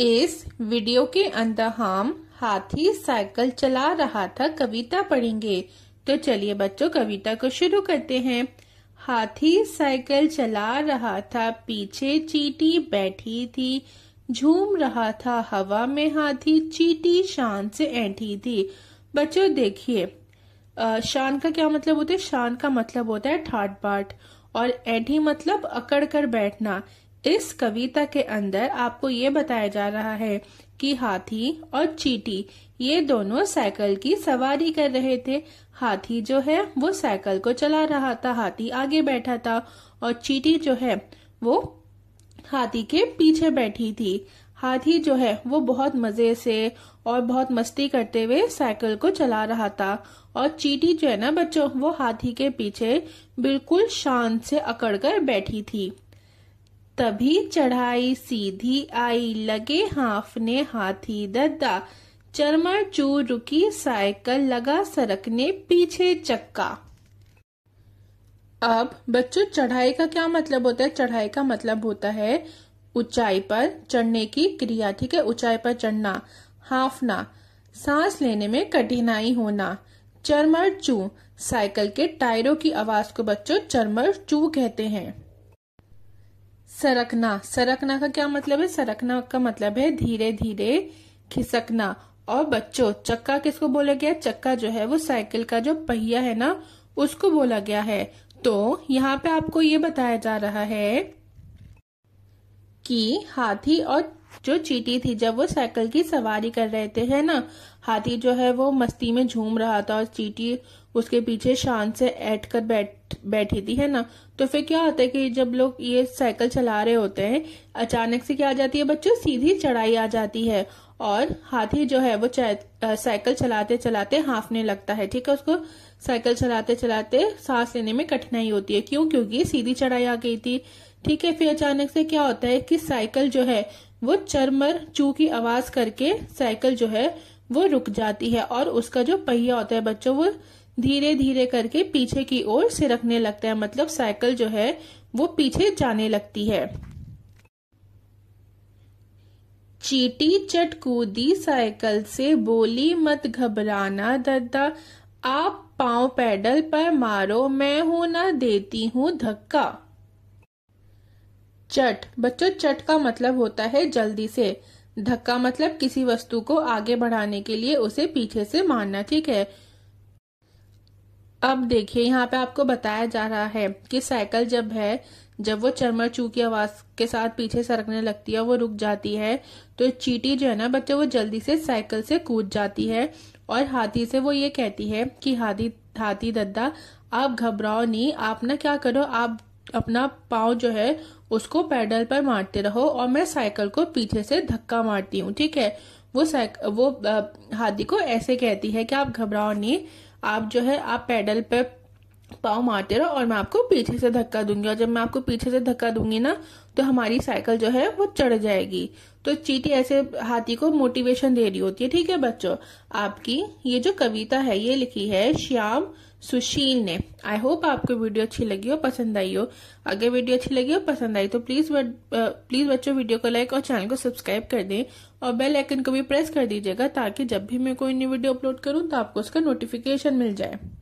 इस वीडियो के अंदर हम हाथी साइकिल चला रहा था कविता पढ़ेंगे तो चलिए बच्चों कविता को शुरू करते हैं हाथी साइकिल चला रहा था पीछे चीटी बैठी थी झूम रहा था हवा में हाथी चीटी शान से ऐठी थी बच्चों देखिए शान का क्या मतलब होता है शान का मतलब होता है ठाट बाट और ऐठी मतलब अकड़ कर बैठना इस कविता के अंदर आपको ये बताया जा रहा है कि हाथी और चीटी ये दोनों साइकिल की सवारी कर रहे थे हाथी जो है वो साइकिल को चला रहा था हाथी आगे बैठा था और चीटी जो है वो हाथी के पीछे बैठी थी हाथी जो है वो बहुत मजे से और बहुत मस्ती करते हुए साइकिल को चला रहा था और चीटी जो है ना बच्चों वो हाथी के पीछे बिल्कुल शांत से अकड़ कर बैठी थी तभी चढ़ाई सीधी आई लगे हाफने हाथी दद्दा चरमर चू रुकी साइकिल लगा सरकने पीछे चक्का अब बच्चों चढ़ाई का क्या मतलब होता है चढ़ाई का मतलब होता है ऊंचाई पर चढ़ने की क्रिया ठीक है ऊंचाई पर चढ़ना हाफना सांस लेने में कठिनाई होना चरमर चू साइकिल के टायरों की आवाज को बच्चों चरमर चू कहते हैं सरकना सरकना का क्या मतलब है सरकना का मतलब है धीरे धीरे खिसकना और बच्चों चक्का किसको बोला गया चक्का जो है वो साइकिल का जो पहिया है ना उसको बोला गया है तो यहाँ पे आपको ये बताया जा रहा है कि हाथी और जो चीटी थी जब वो साइकिल की सवारी कर रहे थे है ना हाथी जो है वो मस्ती में झूम रहा था और चीटी उसके पीछे शान से ऐठ कर बैठ बैठी थी है ना तो फिर क्या होता है कि जब लोग ये साइकिल चला रहे होते हैं अचानक से क्या आ जाती है बच्चों सीधी चढ़ाई आ जाती है और हाथी जो है वो साइकिल चलाते चलाते हाफने लगता है ठीक है उसको साइकिल चलाते चलाते सांस लेने में कठिनाई होती है क्यों क्योंकि सीधी चढ़ाई आ गई थी ठीक है फिर अचानक से क्या होता है कि साइकिल जो है वो चरमर चू की आवाज करके साइकिल जो है वो रुक जाती है और उसका जो पहिया होता है बच्चों वो धीरे धीरे करके पीछे की ओर सिरकने लगता है मतलब साइकिल जो है वो पीछे जाने लगती है चीटी चटकूदी साइकिल से बोली मत घबराना दद्दा आप पाँव पैडल पर मारो मैं हूं ना देती हूँ धक्का चट बच्चों चट का मतलब होता है जल्दी से धक्का मतलब किसी वस्तु को आगे बढ़ाने के लिए उसे पीछे से मारना ठीक है अब देखिए यहाँ पे आपको बताया जा रहा है कि साइकिल जब है जब वो चरमर चू की आवाज के साथ पीछे सरकने लगती है वो रुक जाती है तो चीटी जो है ना बच्चों वो जल्दी से साइकिल से कूद जाती है और हाथी से वो ये कहती है कि हाथी हाथी दद्दा आप घबराओ नहीं आप ना क्या करो आप अपना पाव जो है उसको पैडल पर मारते रहो और मैं साइकिल को पीछे से धक्का मारती हूँ ठीक है वो साइक वो हादी को ऐसे कहती है कि आप घबराओ नहीं आप जो है आप पैडल पर पाँव मारते रहो और मैं आपको पीछे से धक्का दूंगी और जब मैं आपको पीछे से धक्का दूंगी ना तो हमारी साइकिल जो है वो चढ़ जाएगी तो चीटी ऐसे हाथी को मोटिवेशन दे रही होती है ठीक है बच्चों आपकी ये जो कविता है ये लिखी है श्याम सुशील ने आई होप आपको वीडियो अच्छी लगी हो पसंद आई हो अगर वीडियो अच्छी लगी हो पसंद आई तो प्लीज प्लीज बच्चों वीडियो को लाइक और चैनल को सब्सक्राइब कर दें और बेल आइकन को भी प्रेस कर दीजिएगा ताकि जब भी मैं कोई न्यू वीडियो अपलोड करूँ तो आपको उसका नोटिफिकेशन मिल जाए